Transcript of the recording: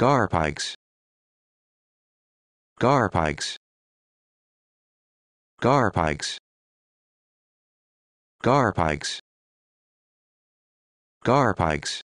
Garpikes. Garpikes. Garpikes. Garpikes. Garpikes.